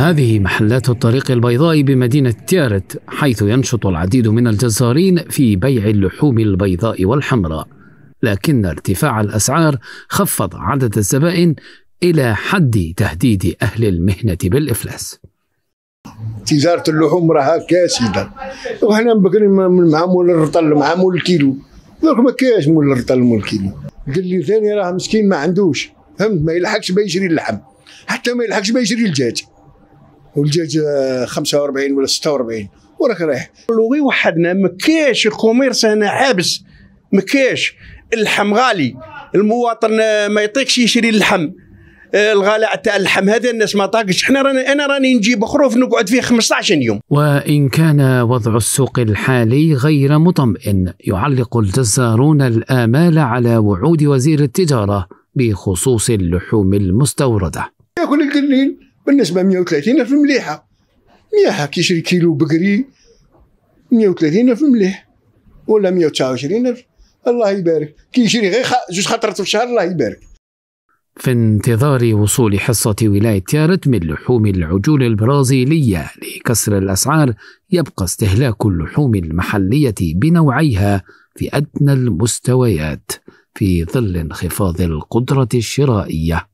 هذه محلات الطريق البيضاء بمدينة تيارت حيث ينشط العديد من الجزارين في بيع اللحوم البيضاء والحمراء لكن ارتفاع الأسعار خفض عدد الزبائن إلى حد تهديد أهل المهنة بالإفلاس تجارة اللحوم راها كاسدة وحنا بكري مع مول الرطل مع مول الكيلو دوك ما كاش مول الرطل مول الكيلو قال لي ثاني راه مسكين ما عندوش فهمت ما يلحقش بيشري اللحم حتى ما يلحقش بيشري الدجاج والجاج 45 ولا 46 وراك رايح لوغي وحدنا ما كاينش الكوميرس هنا حابس ما كاينش اللحم غالي المواطن ما يطيقش يشري اللحم آه، الغلاء تاع اللحم هذا الناس ما طاقش حنا رانا انا راني نجيب خروف نقعد فيه 15 يوم وان كان وضع السوق الحالي غير مطمئن يعلق الجزارون الامال على وعود وزير التجاره بخصوص اللحوم المستورده ياكل القليل بالنسبه 130 الف مليحه مليحه كيشري كيلو بقري 130 الف مليح ولا 129 الف الله يبارك كيشري غير خ... جوج خطرات في الشهر الله يبارك في انتظار وصول حصة ولاية تيارت من لحوم العجول البرازيلية لكسر الأسعار يبقى استهلاك اللحوم المحلية بنوعيها في أدنى المستويات في ظل انخفاض القدرة الشرائية